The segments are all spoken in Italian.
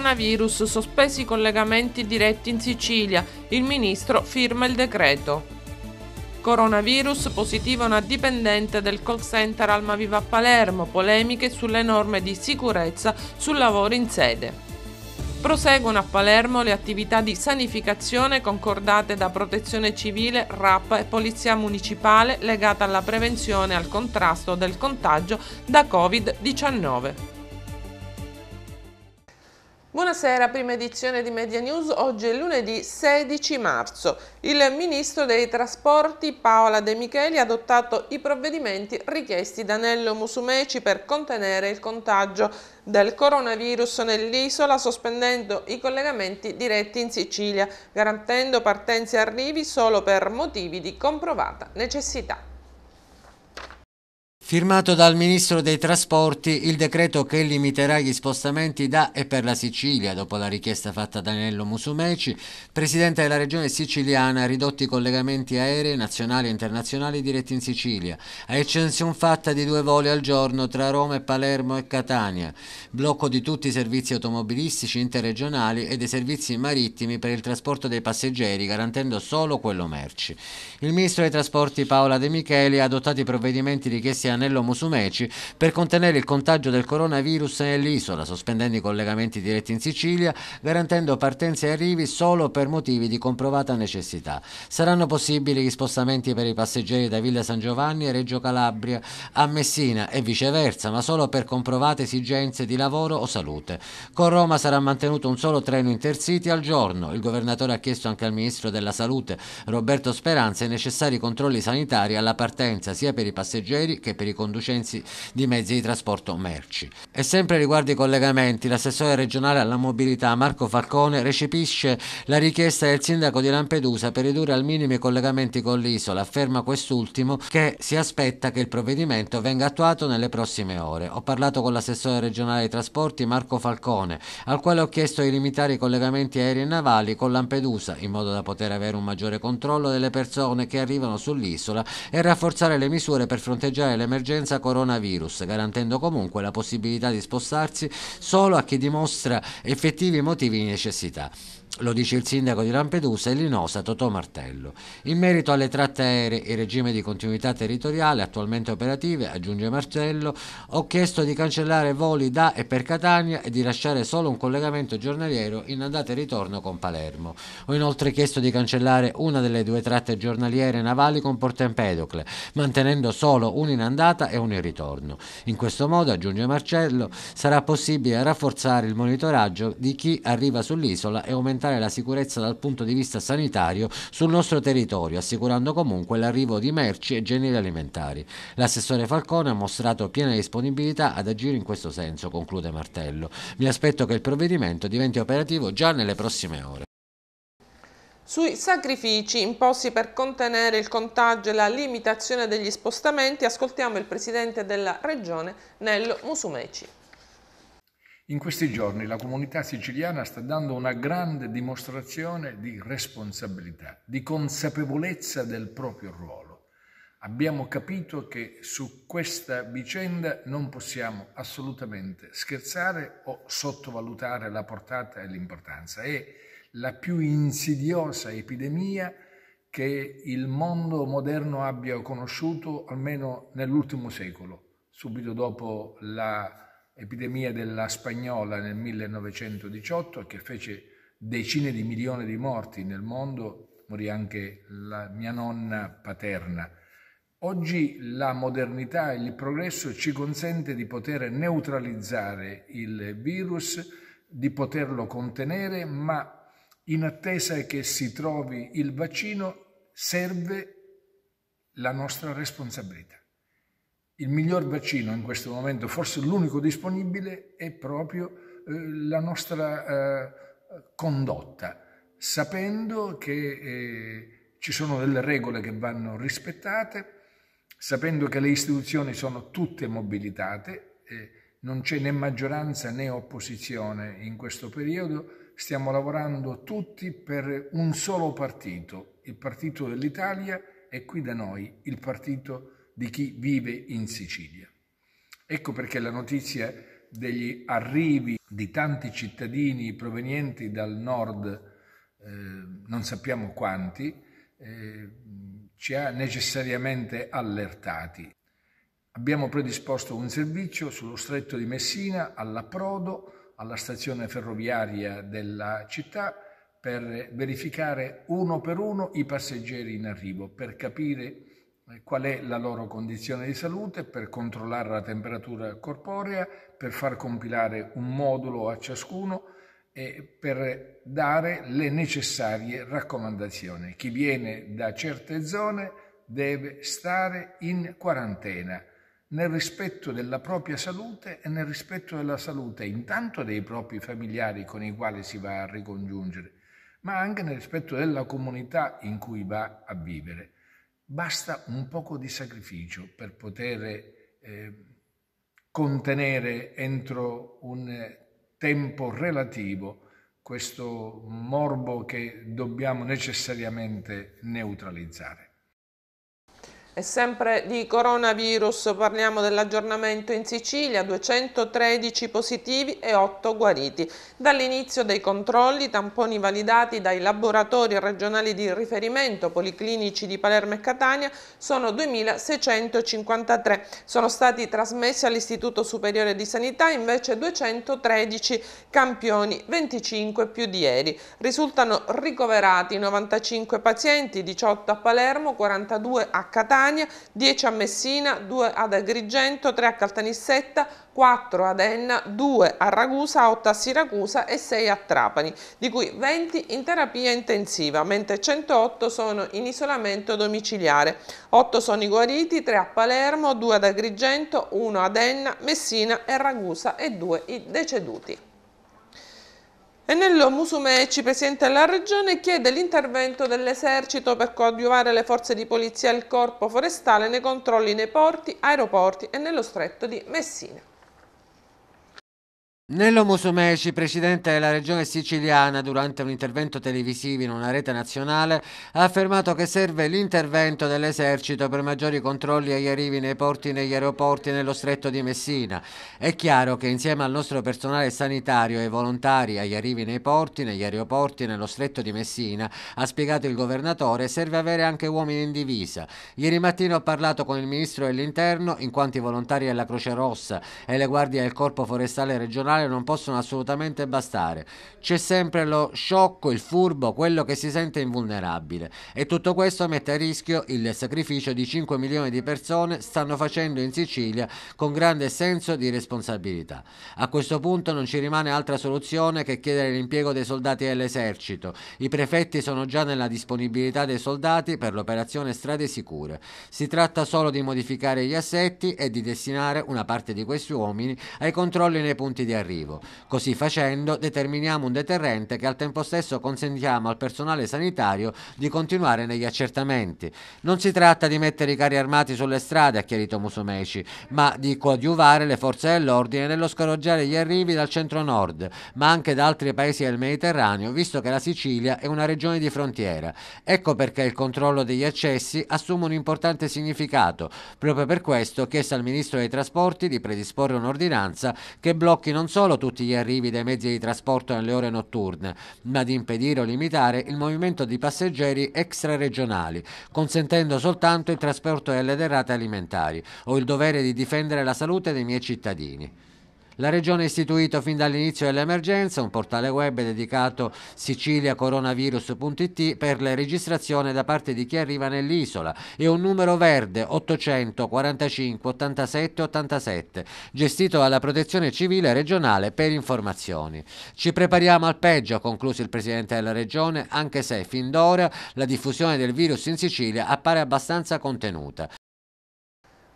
coronavirus, sospesi i collegamenti diretti in Sicilia, il ministro firma il decreto. Coronavirus positiva una dipendente del call center Alma Viva a Palermo, polemiche sulle norme di sicurezza sul lavoro in sede. Proseguono a Palermo le attività di sanificazione concordate da Protezione Civile, RAP e Polizia Municipale legate alla prevenzione e al contrasto del contagio da Covid-19. Buonasera, prima edizione di Media News, oggi è lunedì 16 marzo. Il ministro dei trasporti Paola De Micheli ha adottato i provvedimenti richiesti da Nello Musumeci per contenere il contagio del coronavirus nell'isola sospendendo i collegamenti diretti in Sicilia, garantendo partenze e arrivi solo per motivi di comprovata necessità firmato dal ministro dei trasporti il decreto che limiterà gli spostamenti da e per la Sicilia, dopo la richiesta fatta da Nello Musumeci, presidente della regione siciliana, ha ridotto i collegamenti aerei nazionali e internazionali diretti in Sicilia, a eccezione fatta di due voli al giorno tra Roma e Palermo e Catania, blocco di tutti i servizi automobilistici interregionali e dei servizi marittimi per il trasporto dei passeggeri, garantendo solo quello merci. Il ministro dei trasporti Paola De Micheli ha adottato i provvedimenti richiesti a Brannello Musumeci per contenere il contagio del coronavirus nell'isola, sospendendo i collegamenti diretti in Sicilia, garantendo partenze e arrivi solo per motivi di comprovata necessità. Saranno possibili gli spostamenti per i passeggeri da Villa San Giovanni e Reggio Calabria a Messina e viceversa, ma solo per comprovate esigenze di lavoro o salute. Con Roma sarà mantenuto un solo treno intercity al giorno. Il governatore ha chiesto anche al ministro della Salute, Roberto Speranza, i necessari controlli sanitari alla partenza sia per i passeggeri che per i i conducenzi di mezzi di trasporto merci. E sempre riguardo i collegamenti, l'assessore regionale alla mobilità Marco Falcone recepisce la richiesta del sindaco di Lampedusa per ridurre al minimo i collegamenti con l'isola, afferma quest'ultimo che si aspetta che il provvedimento venga attuato nelle prossime ore. Ho parlato con l'assessore regionale ai trasporti Marco Falcone, al quale ho chiesto di limitare i collegamenti aerei e navali con Lampedusa in modo da poter avere un maggiore controllo delle persone che arrivano sull'isola e rafforzare le misure per fronteggiare l'emergenza l'emergenza coronavirus, garantendo comunque la possibilità di spostarsi solo a chi dimostra effettivi motivi di necessità. Lo dice il sindaco di Lampedusa e l'Inosa Totò Martello. In merito alle tratte aeree e regime di continuità territoriale attualmente operative, aggiunge Martello, ho chiesto di cancellare voli da e per Catania e di lasciare solo un collegamento giornaliero in andata e ritorno con Palermo. Ho inoltre chiesto di cancellare una delle due tratte giornaliere navali con Porto Empedocle, mantenendo solo una in andata e una in ritorno. In questo modo, aggiunge Marcello, sarà possibile rafforzare il monitoraggio di chi arriva sull'isola e aumentare aumentare la sicurezza dal punto di vista sanitario sul nostro territorio, assicurando comunque l'arrivo di merci e generi alimentari. L'assessore Falcone ha mostrato piena disponibilità ad agire in questo senso, conclude Martello. Mi aspetto che il provvedimento diventi operativo già nelle prossime ore. Sui sacrifici imposti per contenere il contagio e la limitazione degli spostamenti ascoltiamo il presidente della regione Nello Musumeci. In questi giorni la comunità siciliana sta dando una grande dimostrazione di responsabilità, di consapevolezza del proprio ruolo. Abbiamo capito che su questa vicenda non possiamo assolutamente scherzare o sottovalutare la portata e l'importanza. È la più insidiosa epidemia che il mondo moderno abbia conosciuto almeno nell'ultimo secolo, subito dopo la epidemia della spagnola nel 1918 che fece decine di milioni di morti nel mondo, morì anche la mia nonna paterna. Oggi la modernità e il progresso ci consente di poter neutralizzare il virus, di poterlo contenere, ma in attesa che si trovi il vaccino serve la nostra responsabilità il miglior vaccino in questo momento, forse l'unico disponibile, è proprio eh, la nostra eh, condotta, sapendo che eh, ci sono delle regole che vanno rispettate, sapendo che le istituzioni sono tutte mobilitate, eh, non c'è né maggioranza né opposizione in questo periodo, stiamo lavorando tutti per un solo partito, il partito dell'Italia e qui da noi il partito dell'Italia di chi vive in Sicilia. Ecco perché la notizia degli arrivi di tanti cittadini provenienti dal nord, eh, non sappiamo quanti, eh, ci ha necessariamente allertati. Abbiamo predisposto un servizio sullo stretto di Messina, all'approdo, alla stazione ferroviaria della città, per verificare uno per uno i passeggeri in arrivo, per capire qual è la loro condizione di salute per controllare la temperatura corporea, per far compilare un modulo a ciascuno e per dare le necessarie raccomandazioni. Chi viene da certe zone deve stare in quarantena nel rispetto della propria salute e nel rispetto della salute intanto dei propri familiari con i quali si va a ricongiungere, ma anche nel rispetto della comunità in cui va a vivere. Basta un poco di sacrificio per poter eh, contenere entro un tempo relativo questo morbo che dobbiamo necessariamente neutralizzare. E sempre di coronavirus parliamo dell'aggiornamento in Sicilia, 213 positivi e 8 guariti. Dall'inizio dei controlli, tamponi validati dai laboratori regionali di riferimento, policlinici di Palermo e Catania, sono 2.653. Sono stati trasmessi all'Istituto Superiore di Sanità invece 213 campioni, 25 più di ieri. Risultano ricoverati 95 pazienti, 18 a Palermo, 42 a Catania, Catania, 10 a Messina, 2 ad Agrigento, 3 a Caltanissetta, 4 ad Enna, 2 a Ragusa, 8 a Siracusa e 6 a Trapani, di cui 20 in terapia intensiva, mentre 108 sono in isolamento domiciliare. 8 sono i guariti, 3 a Palermo, 2 ad Agrigento, 1 ad Enna, Messina e Ragusa e 2 i deceduti. E Ennello Musumeci, Presidente della Regione, chiede l'intervento dell'esercito per coadiuvare le forze di polizia e il corpo forestale nei controlli nei porti, aeroporti e nello stretto di Messina. Nello Musumeci, presidente della regione siciliana, durante un intervento televisivo in una rete nazionale, ha affermato che serve l'intervento dell'esercito per maggiori controlli agli arrivi nei porti, e negli aeroporti nello stretto di Messina. È chiaro che insieme al nostro personale sanitario e volontari agli arrivi nei porti, negli aeroporti e nello stretto di Messina, ha spiegato il governatore, serve avere anche uomini in divisa. Ieri mattina ho parlato con il ministro dell'interno, in quanto i volontari della Croce Rossa e le guardie del Corpo Forestale Regionale generale non possono assolutamente bastare. C'è sempre lo sciocco, il furbo, quello che si sente invulnerabile e tutto questo mette a rischio il sacrificio di 5 milioni di persone stanno facendo in Sicilia con grande senso di responsabilità. A questo punto non ci rimane altra soluzione che chiedere l'impiego dei soldati dell'esercito. I prefetti sono già nella disponibilità dei soldati per l'operazione Strade Sicure. Si tratta solo di modificare gli assetti e di destinare una parte di questi uomini ai controlli nei punti di arrivo arrivo. Così facendo determiniamo un deterrente che al tempo stesso consentiamo al personale sanitario di continuare negli accertamenti. Non si tratta di mettere i carri armati sulle strade, ha chiarito Musumeci, ma di coadiuvare le forze dell'ordine nello scoraggiare gli arrivi dal centro-nord, ma anche da altri paesi del Mediterraneo, visto che la Sicilia è una regione di frontiera. Ecco perché il controllo degli accessi assume un importante significato. Proprio per questo ho chiesto al Ministro dei Trasporti di predisporre un'ordinanza che blocchi non solo solo tutti gli arrivi dei mezzi di trasporto nelle ore notturne, ma di impedire o limitare il movimento di passeggeri extraregionali, consentendo soltanto il trasporto delle derrate alimentari. Ho il dovere di difendere la salute dei miei cittadini. La Regione ha istituito fin dall'inizio dell'emergenza un portale web dedicato siciliacoronavirus.it per le registrazioni da parte di chi arriva nell'isola e un numero verde 845 87 87 gestito dalla Protezione Civile regionale per informazioni. Ci prepariamo al peggio, ha concluso il Presidente della Regione, anche se fin d'ora la diffusione del virus in Sicilia appare abbastanza contenuta.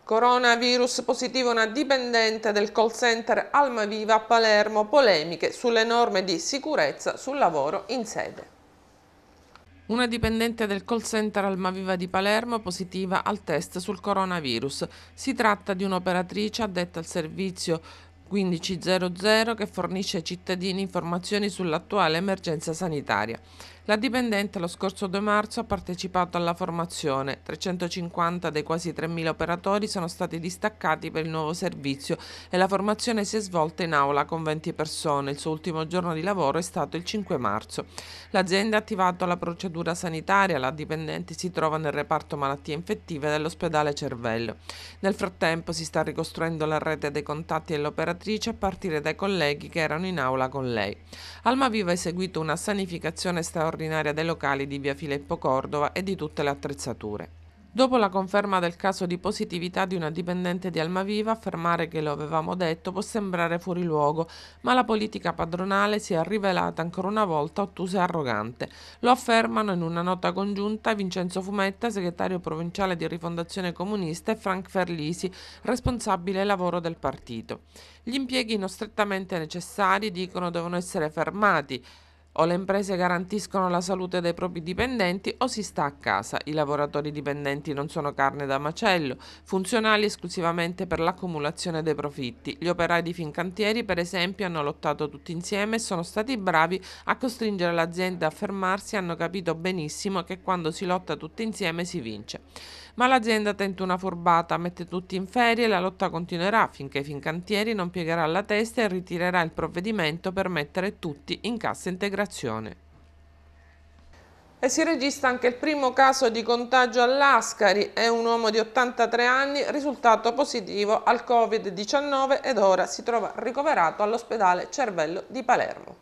Coronavirus positivo una dipendente del call center Almaviva a Palermo, polemiche sulle norme di sicurezza sul lavoro in sede. Una dipendente del call center Almaviva di Palermo positiva al test sul coronavirus. Si tratta di un'operatrice addetta al servizio 1500 che fornisce ai cittadini informazioni sull'attuale emergenza sanitaria. La dipendente lo scorso 2 marzo ha partecipato alla formazione. 350 dei quasi 3.000 operatori sono stati distaccati per il nuovo servizio e la formazione si è svolta in aula con 20 persone. Il suo ultimo giorno di lavoro è stato il 5 marzo. L'azienda ha attivato la procedura sanitaria. La dipendente si trova nel reparto malattie infettive dell'ospedale Cervello. Nel frattempo si sta ricostruendo la rete dei contatti dell'operatrice a partire dai colleghi che erano in aula con lei. Almaviva ha eseguito una sanificazione straordinaria straordinaria dei locali di via Filippo Cordova e di tutte le attrezzature. Dopo la conferma del caso di positività di una dipendente di Almaviva, affermare che lo avevamo detto può sembrare fuori luogo, ma la politica padronale si è rivelata ancora una volta ottusa e arrogante. Lo affermano in una nota congiunta Vincenzo Fumetta, segretario provinciale di Rifondazione Comunista, e Frank Ferlisi, responsabile lavoro del partito. Gli impieghi non strettamente necessari, dicono, devono essere fermati o le imprese garantiscono la salute dei propri dipendenti o si sta a casa. I lavoratori dipendenti non sono carne da macello, funzionali esclusivamente per l'accumulazione dei profitti. Gli operai di Fincantieri, per esempio, hanno lottato tutti insieme e sono stati bravi a costringere l'azienda a fermarsi, hanno capito benissimo che quando si lotta tutti insieme si vince. Ma l'azienda tenta una furbata, mette tutti in ferie e la lotta continuerà finché Fincantieri non piegherà la testa e ritirerà il provvedimento per mettere tutti in cassa integrazione. E si registra anche il primo caso di contagio all'Ascari, è un uomo di 83 anni risultato positivo al Covid-19 ed ora si trova ricoverato all'ospedale Cervello di Palermo.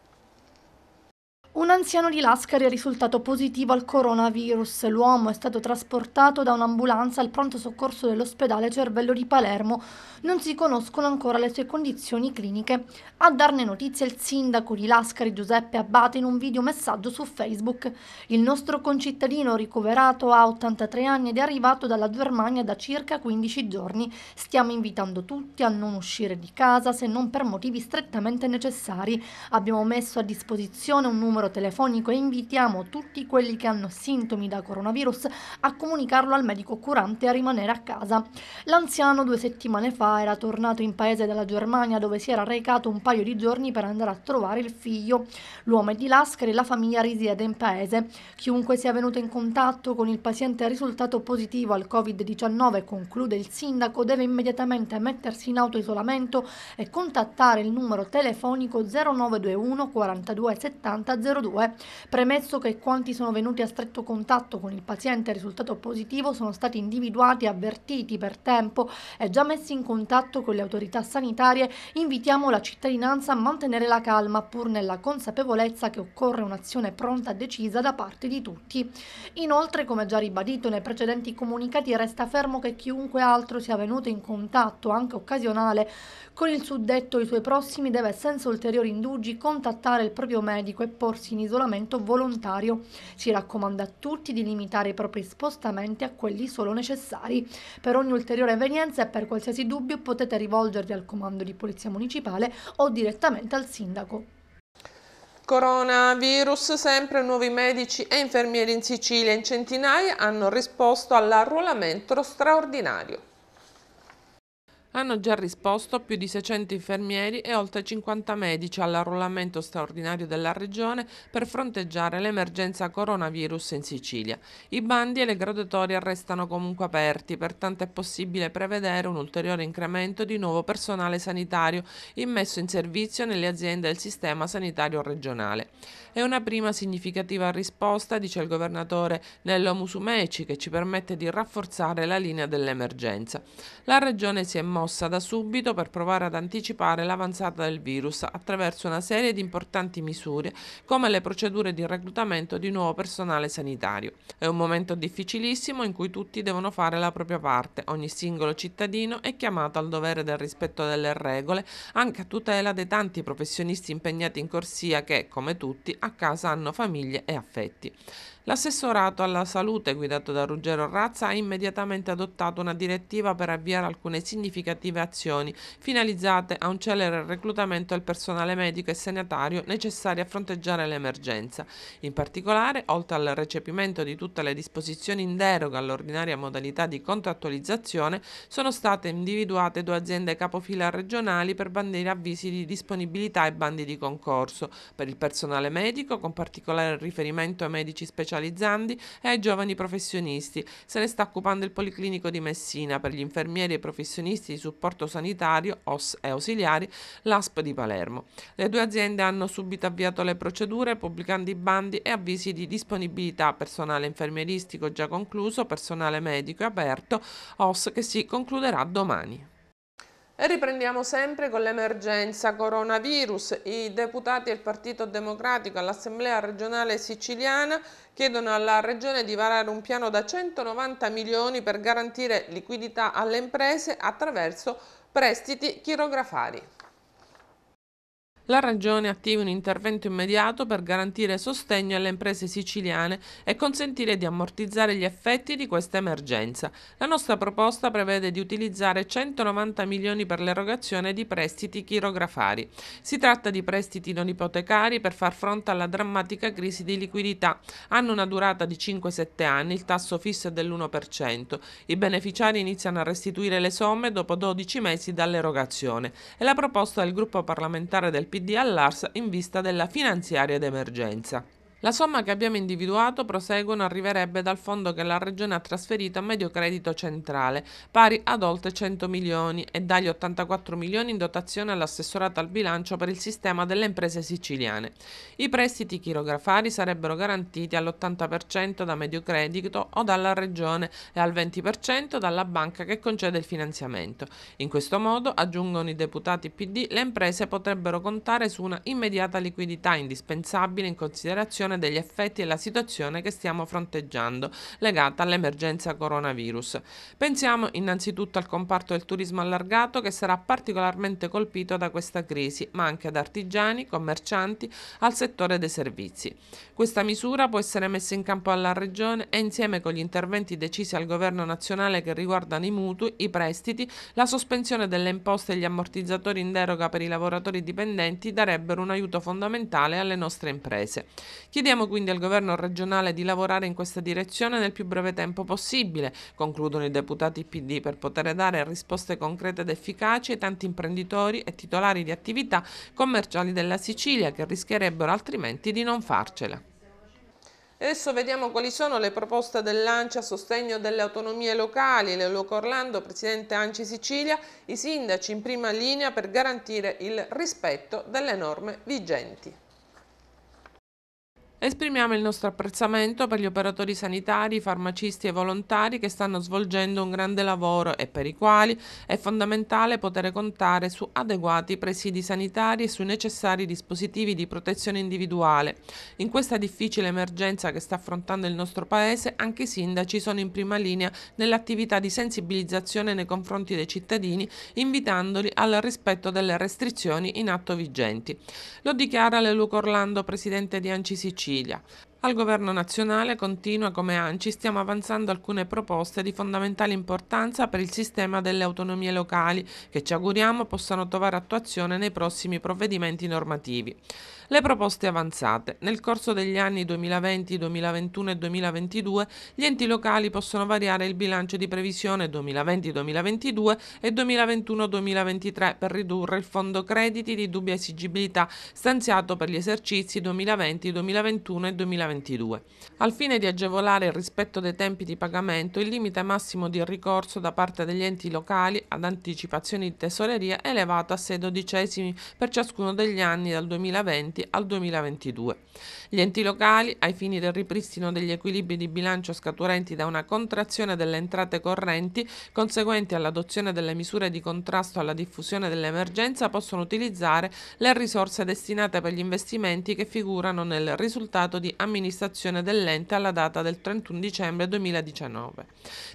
Un anziano di Lascari è risultato positivo al coronavirus. L'uomo è stato trasportato da un'ambulanza al pronto soccorso dell'ospedale Cervello di Palermo. Non si conoscono ancora le sue condizioni cliniche. A darne notizia il sindaco di Lascari Giuseppe Abbate in un videomessaggio su Facebook. Il nostro concittadino ricoverato ha 83 anni ed è arrivato dalla Germania da circa 15 giorni. Stiamo invitando tutti a non uscire di casa se non per motivi strettamente necessari. Abbiamo messo a disposizione un numero numero telefonico e invitiamo tutti quelli che hanno sintomi da coronavirus a comunicarlo al medico curante e a rimanere a casa. L'anziano due settimane fa era tornato in paese della Germania dove si era recato un paio di giorni per andare a trovare il figlio. L'uomo è di Lascari e la famiglia risiede in paese. Chiunque sia venuto in contatto con il paziente risultato positivo al Covid-19, conclude il sindaco, deve immediatamente mettersi in autoisolamento e contattare il numero telefonico 0921 42 70 02, premesso che quanti sono venuti a stretto contatto con il paziente risultato positivo sono stati individuati, avvertiti per tempo e già messi in contatto con le autorità sanitarie, invitiamo la cittadinanza a mantenere la calma pur nella consapevolezza che occorre un'azione pronta e decisa da parte di tutti. Inoltre, come già ribadito nei precedenti comunicati, resta fermo che chiunque altro sia venuto in contatto, anche occasionale, con il suddetto i suoi prossimi deve senza ulteriori indugi contattare il proprio medico e porsi in isolamento volontario. Si raccomanda a tutti di limitare i propri spostamenti a quelli solo necessari. Per ogni ulteriore evenienza e per qualsiasi dubbio potete rivolgervi al comando di polizia municipale o direttamente al sindaco. Coronavirus, sempre nuovi medici e infermieri in Sicilia in centinaia hanno risposto all'arruolamento straordinario. Hanno già risposto più di 600 infermieri e oltre 50 medici all'arruolamento straordinario della Regione per fronteggiare l'emergenza coronavirus in Sicilia. I bandi e le graduatorie restano comunque aperti, pertanto è possibile prevedere un ulteriore incremento di nuovo personale sanitario immesso in servizio nelle aziende del sistema sanitario regionale. È una prima significativa risposta, dice il governatore Nello Musumeci, che ci permette di rafforzare la linea dell'emergenza. La Regione si è mossa mossa da subito per provare ad anticipare l'avanzata del virus attraverso una serie di importanti misure come le procedure di reclutamento di nuovo personale sanitario. È un momento difficilissimo in cui tutti devono fare la propria parte, ogni singolo cittadino è chiamato al dovere del rispetto delle regole anche a tutela dei tanti professionisti impegnati in corsia che, come tutti, a casa hanno famiglie e affetti. L'assessorato alla salute guidato da Ruggero Razza ha immediatamente adottato una direttiva per avviare alcune significative azioni finalizzate a un celere reclutamento del personale medico e sanitario necessario a fronteggiare l'emergenza. In particolare, oltre al recepimento di tutte le disposizioni in deroga all'ordinaria modalità di contrattualizzazione, sono state individuate due aziende capofila regionali per bandire avvisi di disponibilità e bandi di concorso per il personale medico, con particolare riferimento ai medici speciali, specializzandi e ai giovani professionisti. Se ne sta occupando il Policlinico di Messina per gli infermieri e professionisti di supporto sanitario OS e ausiliari, l'ASP di Palermo. Le due aziende hanno subito avviato le procedure pubblicando i bandi e avvisi di disponibilità personale infermieristico già concluso, personale medico aperto, OS che si concluderà domani riprendiamo sempre con l'emergenza coronavirus. I deputati del Partito Democratico all'Assemblea regionale siciliana chiedono alla Regione di varare un piano da 190 milioni per garantire liquidità alle imprese attraverso prestiti chirografari. La Regione attiva un intervento immediato per garantire sostegno alle imprese siciliane e consentire di ammortizzare gli effetti di questa emergenza. La nostra proposta prevede di utilizzare 190 milioni per l'erogazione di prestiti chirografari. Si tratta di prestiti non ipotecari per far fronte alla drammatica crisi di liquidità. Hanno una durata di 5-7 anni, il tasso fisso è dell'1%. I beneficiari iniziano a restituire le somme dopo 12 mesi dall'erogazione. È la proposta del gruppo parlamentare del PD PD all'Arsa in vista della finanziaria d'emergenza. La somma che abbiamo individuato, proseguono, arriverebbe dal fondo che la Regione ha trasferito a Medio Credito Centrale, pari ad oltre 100 milioni, e dagli 84 milioni in dotazione all'assessorato al bilancio per il sistema delle imprese siciliane. I prestiti chirografari sarebbero garantiti all'80% da Medio Credito o dalla Regione e al 20% dalla banca che concede il finanziamento. In questo modo, aggiungono i deputati PD, le imprese potrebbero contare su una immediata liquidità indispensabile in considerazione valutazione degli effetti e la situazione che stiamo fronteggiando, legata all'emergenza coronavirus. Pensiamo innanzitutto al comparto del turismo allargato che sarà particolarmente colpito da questa crisi, ma anche ad artigiani, commercianti, al settore dei servizi. Questa misura può essere messa in campo alla Regione e insieme con gli interventi decisi al Governo nazionale che riguardano i mutui, i prestiti, la sospensione delle imposte e gli ammortizzatori in deroga per i lavoratori dipendenti darebbero un aiuto fondamentale alle nostre imprese. Chi Chiediamo quindi al governo regionale di lavorare in questa direzione nel più breve tempo possibile, concludono i deputati PD, per poter dare risposte concrete ed efficaci ai tanti imprenditori e titolari di attività commerciali della Sicilia che rischierebbero altrimenti di non farcela. Adesso vediamo quali sono le proposte dell'ANCI a sostegno delle autonomie locali. Leuco Orlando, presidente ANCI Sicilia, i sindaci in prima linea per garantire il rispetto delle norme vigenti. Esprimiamo il nostro apprezzamento per gli operatori sanitari, farmacisti e volontari che stanno svolgendo un grande lavoro e per i quali è fondamentale poter contare su adeguati presidi sanitari e sui necessari dispositivi di protezione individuale. In questa difficile emergenza che sta affrontando il nostro Paese, anche i sindaci sono in prima linea nell'attività di sensibilizzazione nei confronti dei cittadini, invitandoli al rispetto delle restrizioni in atto vigenti. Lo dichiara Leluco Orlando, presidente di Anci ANCISC Sicilia. Al governo nazionale continua come ANCI stiamo avanzando alcune proposte di fondamentale importanza per il sistema delle autonomie locali che ci auguriamo possano trovare attuazione nei prossimi provvedimenti normativi le proposte avanzate. Nel corso degli anni 2020, 2021 e 2022 gli enti locali possono variare il bilancio di previsione 2020-2022 e 2021-2023 per ridurre il fondo crediti di dubbia esigibilità stanziato per gli esercizi 2020, 2021 e 2022. Al fine di agevolare il rispetto dei tempi di pagamento, il limite massimo di ricorso da parte degli enti locali ad anticipazioni di tesoreria è elevato a 6 dodicesimi per ciascuno degli anni dal 2020 2020 al 2022. Gli enti locali, ai fini del ripristino degli equilibri di bilancio scaturenti da una contrazione delle entrate correnti conseguenti all'adozione delle misure di contrasto alla diffusione dell'emergenza, possono utilizzare le risorse destinate per gli investimenti che figurano nel risultato di amministrazione dell'ente alla data del 31 dicembre 2019.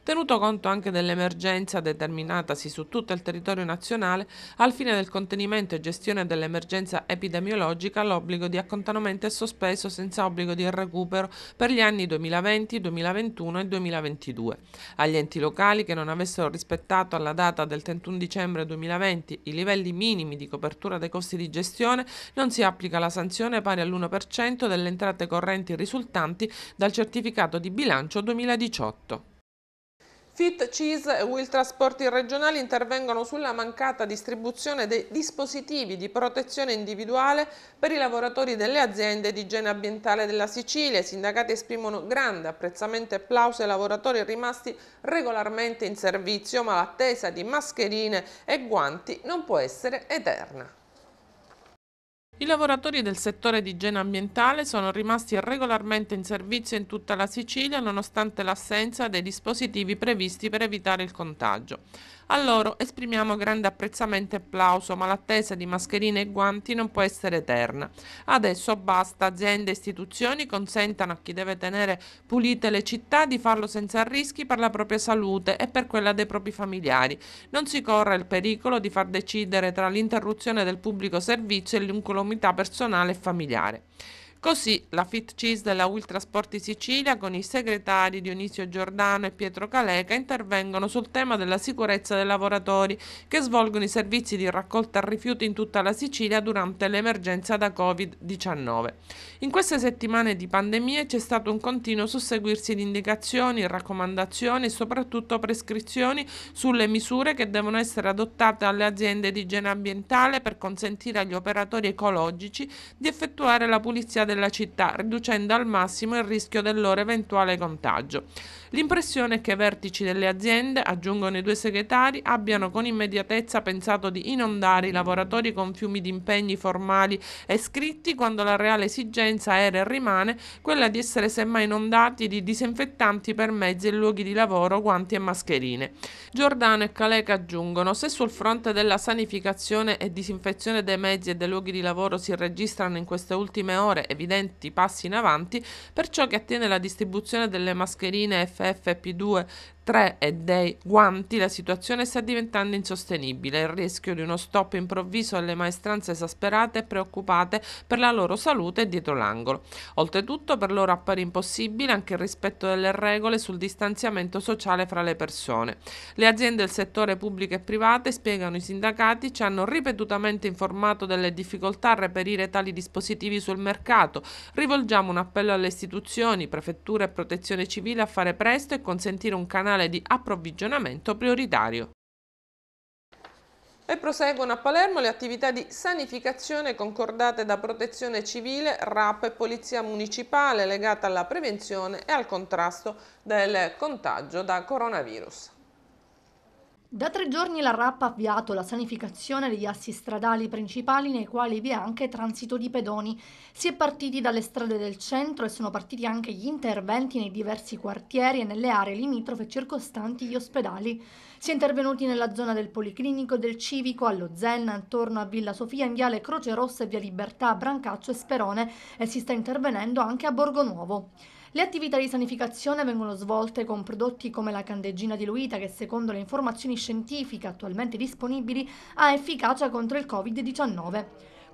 Tenuto conto anche dell'emergenza determinatasi su tutto il territorio nazionale, al fine del contenimento e gestione dell'emergenza epidemiologica, l'obbligo di accantonamento è sospeso senza obbligo di recupero per gli anni 2020, 2021 e 2022. Agli enti locali che non avessero rispettato alla data del 31 dicembre 2020 i livelli minimi di copertura dei costi di gestione non si applica la sanzione pari all'1% delle entrate correnti risultanti dal certificato di bilancio 2018. Fit, CIS e Wiltrasporti regionali intervengono sulla mancata distribuzione dei dispositivi di protezione individuale per i lavoratori delle aziende di igiene ambientale della Sicilia. I sindacati esprimono grande apprezzamento e applauso ai lavoratori rimasti regolarmente in servizio, ma l'attesa di mascherine e guanti non può essere eterna. I lavoratori del settore di igiene ambientale sono rimasti regolarmente in servizio in tutta la Sicilia nonostante l'assenza dei dispositivi previsti per evitare il contagio. A loro esprimiamo grande apprezzamento e applauso, ma l'attesa di mascherine e guanti non può essere eterna. Adesso basta, aziende e istituzioni consentano a chi deve tenere pulite le città di farlo senza rischi per la propria salute e per quella dei propri familiari. Non si corre il pericolo di far decidere tra l'interruzione del pubblico servizio e l'incolumità conformità personale e familiare. Così la FIT-CIS della Ultrasporti Sicilia con i segretari Dionisio Giordano e Pietro Caleca intervengono sul tema della sicurezza dei lavoratori che svolgono i servizi di raccolta rifiuti in tutta la Sicilia durante l'emergenza da Covid-19. In queste settimane di pandemia c'è stato un continuo susseguirsi di indicazioni, raccomandazioni e soprattutto prescrizioni sulle misure che devono essere adottate alle aziende di igiene ambientale per consentire agli operatori ecologici di effettuare la pulizia del della città, riducendo al massimo il rischio del loro eventuale contagio. L'impressione è che i vertici delle aziende, aggiungono i due segretari, abbiano con immediatezza pensato di inondare i lavoratori con fiumi di impegni formali e scritti quando la reale esigenza era e rimane quella di essere semmai inondati di disinfettanti per mezzi e luoghi di lavoro, guanti e mascherine. Giordano e Caleca aggiungono, se sul fronte della sanificazione e disinfezione dei mezzi e dei luoghi di lavoro si registrano in queste ultime ore evidenti evidenti passi in avanti per ciò che attiene la distribuzione delle mascherine FFP2 3 e dei guanti, la situazione sta diventando insostenibile. Il rischio di uno stop improvviso alle maestranze esasperate e preoccupate per la loro salute è dietro l'angolo. Oltretutto per loro appare impossibile anche il rispetto delle regole sul distanziamento sociale fra le persone. Le aziende del settore pubblico e privato, spiegano i sindacati, ci hanno ripetutamente informato delle difficoltà a reperire tali dispositivi sul mercato. Rivolgiamo un appello alle istituzioni, prefetture e protezione civile a fare presto e consentire un canale nazionale di approvvigionamento prioritario. E proseguono a Palermo le attività di sanificazione concordate da Protezione Civile, RAP e Polizia Municipale legata alla prevenzione e al contrasto del contagio da coronavirus. Da tre giorni la RAP ha avviato la sanificazione degli assi stradali principali nei quali vi è anche transito di pedoni. Si è partiti dalle strade del centro e sono partiti anche gli interventi nei diversi quartieri e nelle aree limitrofe circostanti gli ospedali. Si è intervenuti nella zona del Policlinico e del Civico, allo Zenna, intorno a Villa Sofia, in Viale Croce Rossa e Via Libertà, Brancaccio e Sperone e si sta intervenendo anche a Borgo Nuovo. Le attività di sanificazione vengono svolte con prodotti come la candeggina diluita che secondo le informazioni scientifiche attualmente disponibili ha efficacia contro il Covid-19.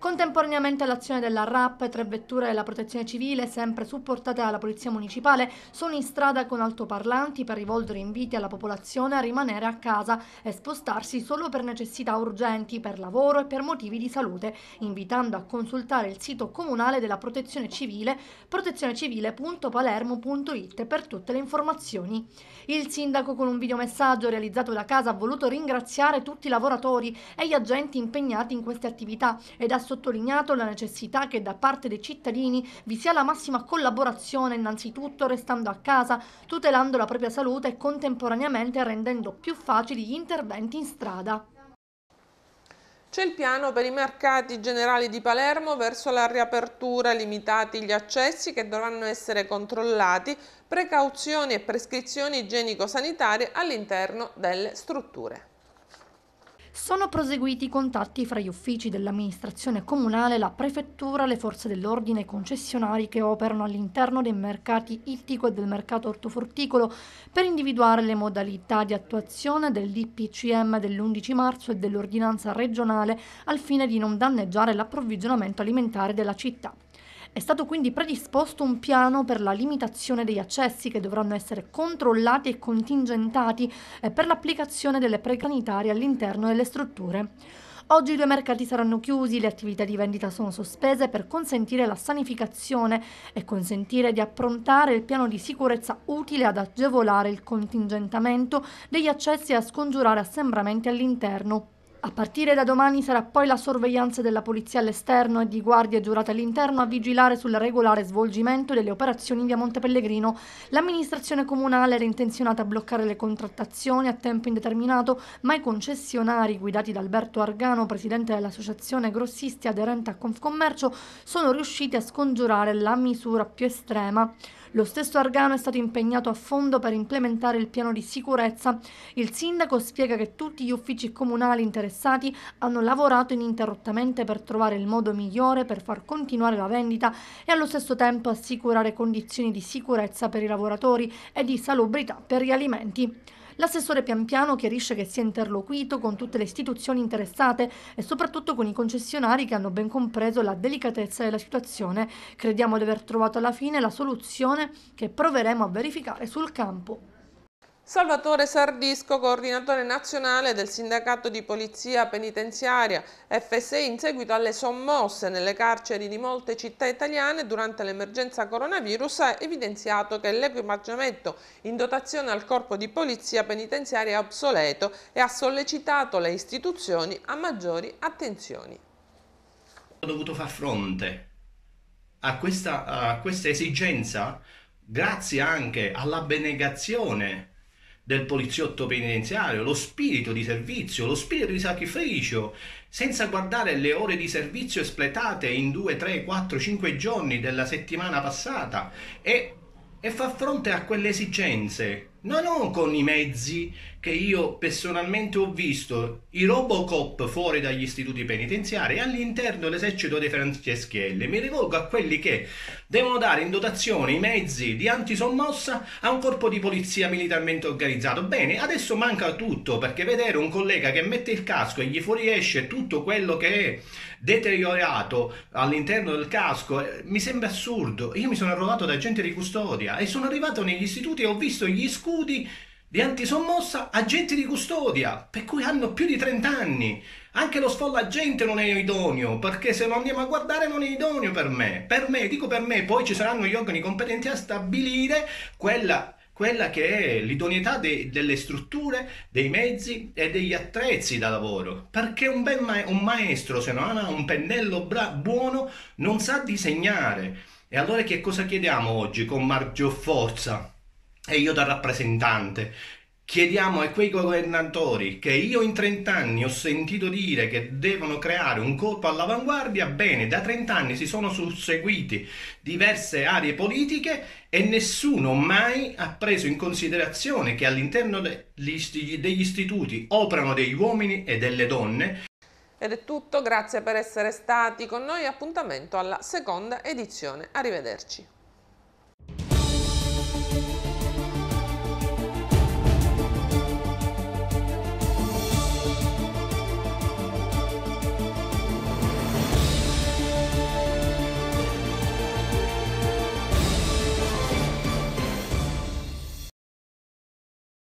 Contemporaneamente all'azione della RAP, tre vetture della Protezione Civile, sempre supportate dalla Polizia Municipale, sono in strada con altoparlanti per rivolgere inviti alla popolazione a rimanere a casa e spostarsi solo per necessità urgenti, per lavoro e per motivi di salute, invitando a consultare il sito comunale della Protezione Civile protezionecivile.palermo.it per tutte le informazioni. Il sindaco con un videomessaggio realizzato da casa ha voluto ringraziare tutti i lavoratori e gli agenti impegnati in queste attività ed ha sottolineato la necessità che da parte dei cittadini vi sia la massima collaborazione innanzitutto restando a casa, tutelando la propria salute e contemporaneamente rendendo più facili gli interventi in strada. C'è il piano per i mercati generali di Palermo verso la riapertura, limitati gli accessi che dovranno essere controllati, precauzioni e prescrizioni igienico-sanitarie all'interno delle strutture sono proseguiti i contatti fra gli uffici dell'amministrazione comunale, la prefettura, le forze dell'ordine e i concessionari che operano all'interno dei mercati ittico e del mercato ortofrutticolo per individuare le modalità di attuazione del DPCM dell'11 marzo e dell'ordinanza regionale al fine di non danneggiare l'approvvigionamento alimentare della città. È stato quindi predisposto un piano per la limitazione degli accessi che dovranno essere controllati e contingentati e eh, per l'applicazione delle precanitarie all'interno delle strutture. Oggi i due mercati saranno chiusi, le attività di vendita sono sospese per consentire la sanificazione e consentire di approntare il piano di sicurezza utile ad agevolare il contingentamento degli accessi e a scongiurare assembramenti all'interno. A partire da domani sarà poi la sorveglianza della polizia all'esterno e di guardie giurate all'interno a vigilare sul regolare svolgimento delle operazioni in via Monte Pellegrino. L'amministrazione comunale era intenzionata a bloccare le contrattazioni a tempo indeterminato, ma i concessionari, guidati da Alberto Argano, presidente dell'associazione grossisti aderente a Confcommercio, sono riusciti a scongiurare la misura più estrema. Lo stesso Argano è stato impegnato a fondo per implementare il piano di sicurezza. Il sindaco spiega che tutti gli uffici comunali interessati hanno lavorato ininterrottamente per trovare il modo migliore per far continuare la vendita e allo stesso tempo assicurare condizioni di sicurezza per i lavoratori e di salubrità per gli alimenti. L'assessore pian piano chiarisce che si è interloquito con tutte le istituzioni interessate e soprattutto con i concessionari che hanno ben compreso la delicatezza della situazione. Crediamo di aver trovato alla fine la soluzione che proveremo a verificare sul campo. Salvatore Sardisco, coordinatore nazionale del sindacato di polizia penitenziaria FSI in seguito alle sommosse nelle carceri di molte città italiane durante l'emergenza coronavirus ha evidenziato che l'equipaggiamento in dotazione al corpo di polizia penitenziaria è obsoleto e ha sollecitato le istituzioni a maggiori attenzioni. Ho dovuto far fronte a questa, a questa esigenza grazie anche all'abnegazione del poliziotto penitenziario, lo spirito di servizio, lo spirito di sacrificio, senza guardare le ore di servizio espletate in 2, 3, 4, 5 giorni della settimana passata e, e far fronte a quelle esigenze, ma non con i mezzi che io personalmente ho visto i Robocop fuori dagli istituti penitenziari e all'interno dell'esercito dei Franceschelli. Mi rivolgo a quelli che devono dare in dotazione i mezzi di antisommossa a un corpo di polizia militarmente organizzato. Bene, adesso manca tutto perché vedere un collega che mette il casco e gli fuoriesce tutto quello che è deteriorato all'interno del casco eh, mi sembra assurdo. Io mi sono arruolato da agente di custodia e sono arrivato negli istituti e ho visto gli scudi di antisommossa agenti di custodia, per cui hanno più di 30 anni. Anche lo sfollagente non è idoneo, perché se lo andiamo a guardare non è idoneo per me. Per me, dico per me, poi ci saranno gli organi competenti a stabilire quella quella che è l'idoneità de, delle strutture, dei mezzi e degli attrezzi da lavoro. Perché un, ma- un maestro, se non ha un pennello bra- buono, non sa disegnare. E allora che cosa chiediamo oggi con Margio Forza? E io da rappresentante Chiediamo a quei governatori che io in 30 anni ho sentito dire che devono creare un corpo all'avanguardia, bene, da 30 anni si sono susseguiti diverse aree politiche e nessuno mai ha preso in considerazione che all'interno degli istituti operano degli uomini e delle donne. Ed è tutto, grazie per essere stati con noi, appuntamento alla seconda edizione. Arrivederci.